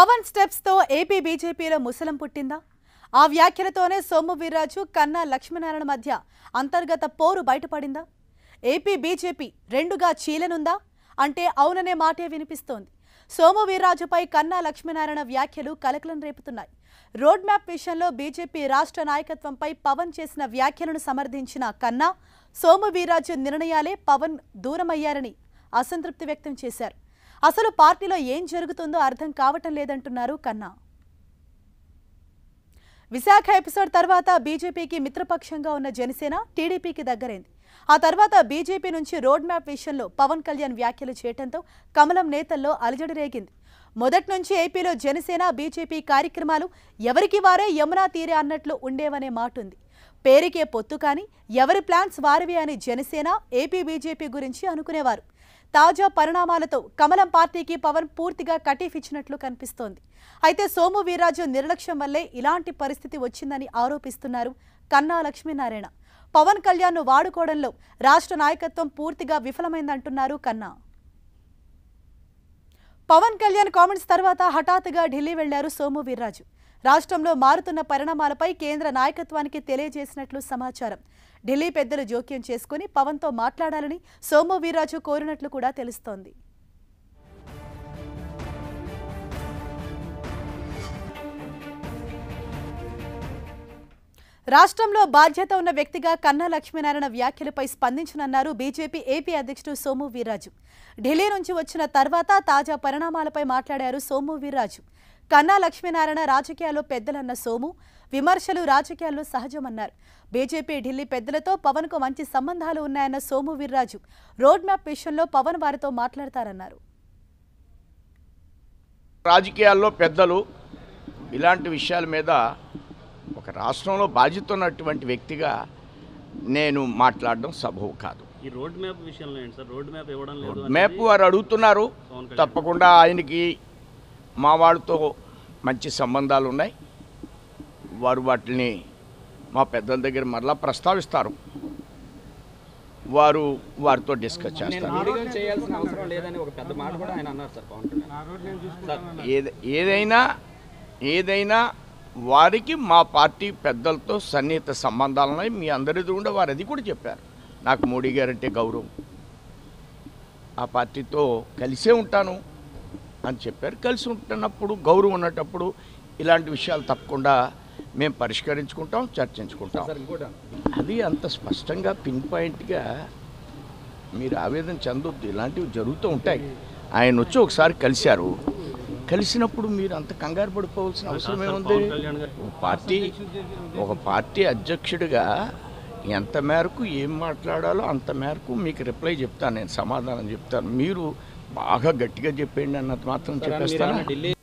Pawan స్టెప్స్తో AP బీజేపీలో ముసలం పుట్టిందా ఆ వ్యాఖ్యలతోనే సోము వీర్రాజు కన్నా లక్ష్మీనారాయణ మధ్య అంతర్గత పోరు బయటపడిందా ఏపీ బీజేపీ రెండుగా చీలనుందా అంటే అవుననే మాటే వినిపిస్తోంది సోము వీర్రాజుపై కన్నా లక్ష్మీనారాయణ వ్యాఖ్యలు కలకలం రేపుతున్నాయి రోడ్ మ్యాప్ విషయంలో బీజేపీ రాష్ట్ర నాయకత్వంపై పవన్ చేసిన వ్యాఖ్యలను సమర్థించిన కన్నా సోము వీర్రాజు నిర్ణయాలే పవన్ దూరమయ్యారని అసంతృప్తి వ్యక్తం చేశారు అసలు పార్టీలో ఏం జరుగుతుందో అర్థం కావటం లేదంటున్నారు కన్నా విశాఖ ఎపిసోడ్ తర్వాత బీజేపీకి మిత్రపక్షంగా ఉన్న జనసేన టీడీపీకి దగ్గరైంది ఆ తర్వాత బీజేపీ నుంచి రోడ్ మ్యాప్ విషయంలో పవన్ కళ్యాణ్ వ్యాఖ్యలు చేయడంతో కమలం నేతల్లో అలజడి రేగింది మొదటి నుంచి ఏపీలో జనసేన బీజేపీ కార్యక్రమాలు ఎవరికి వారే యమునా తీరే అన్నట్లు ఉండేవనే మాట ఉంది పేరుకే పొత్తు కానీ ఎవరి ప్లాన్స్ వారివి అని జనసేన ఏపీ బీజేపీ గురించి అనుకునేవారు తాజా పరిణామాలతో కమలం పార్టీకి పవన్ పూర్తిగా కటీఫ్ ఇచ్చినట్లు కనిపిస్తోంది అయితే సోము వీర్రాజు నిర్లక్ష్యం వల్లే ఇలాంటి పరిస్థితి వచ్చిందని ఆరోపిస్తున్నారు కన్నా లక్ష్మీనారాయణ పవన్ కళ్యాణ్ను వాడుకోవడంలో రాష్ట్ర నాయకత్వం పూర్తిగా విఫలమైందంటున్నారు కన్నా పవన్ కళ్యాణ్ కామెంట్స్ తర్వాత హఠాత్తుగా ఢిల్లీ వెళ్లారు సోము వీర్రాజు రాష్ట్రంలో మారుతున్న పరిణామాలపై కేంద్ర నాయకత్వానికి తెలియజేసినట్లు సమాచారం ఢిల్లీ పెద్దలు జోక్యం చేసుకుని పవన్తో మాట్లాడాలని సోము వీర్రాజు కోరినట్లు కూడా తెలుస్తోంది రాష్ట్రంలో బాధ్యత ఉన్న వ్యక్తిగా కన్నా లక్ష్మీనారాయణ వ్యాఖ్యలపై స్పందించనున్నారు బీజేపీ ఏపీ అధ్యక్షుడు సోము వీర్రాజు ఢిల్లీ నుంచి వచ్చిన తర్వాత తాజా పరిణామాలపై మాట్లాడారు సోము వీర్రాజు కన్నా లక్ష్మీనారాయణ రాజకీయాల్లో పెద్దలన్న సోము విమర్శలు రాజకీయాల్లో సహజమన్నారు బీజేపీ ఢిల్లీ పెద్దలతో పవన్కు మంచి సంబంధాలు ఉన్నాయన్న సోము వీర్రాజు రోడ్ మ్యాప్ విషయంలో పవన్ వారితో మాట్లాడతారన్నారు రాజకీయాల్లో పెద్దలు ఇలాంటి విషయాల మీద ఒక రాష్ట్రంలో బాధ్యత ఉన్నటువంటి వ్యక్తిగా నేను మాట్లాడడం సబవు కాదు రోడ్ మ్యాప్ వారు అడుగుతున్నారు తప్పకుండా ఆయనకి మా వాళ్ళతో మంచి సంబంధాలు ఉన్నాయి వారు వాటిని మా పెద్దల దగ్గర మరలా ప్రస్తావిస్తారు వారు వారితో డిస్కస్ చేస్తారు ఏదైనా ఏదైనా వారికి మా పార్టీ పెద్దలతో సన్నిహిత సంబంధాలు ఉన్నాయి మీ అందరి కూడా వారు అది కూడా చెప్పారు నాకు మోడీ గారంటే గౌరవం ఆ పార్టీతో కలిసే ఉంటాను అని చెప్పారు కలిసి ఉంటున్నప్పుడు గౌరవం ఉన్నటప్పుడు ఇలాంటి విషయాలు తప్పకుండా మేము పరిష్కరించుకుంటాం చర్చించుకుంటాం అది అంత స్పష్టంగా పిన్ పాయింట్గా మీరు ఆవేదన చెందొద్దు ఇలాంటివి జరుగుతూ ఉంటాయి ఆయన వచ్చి ఒకసారి కలిశారు కలిసినప్పుడు మీరు అంత కంగారు పడిపోవాల్సిన అవసరం ఏముంది పార్టీ ఒక పార్టీ అధ్యక్షుడిగా ఎంత మేరకు ఏం మాట్లాడాలో అంత మేరకు మీకు రిప్లై చెప్తాను నేను సమాధానం చెప్తాను మీరు బాగా గట్టిగా చెప్పేయండి అన్నది మాత్రం చెప్పేస్తాను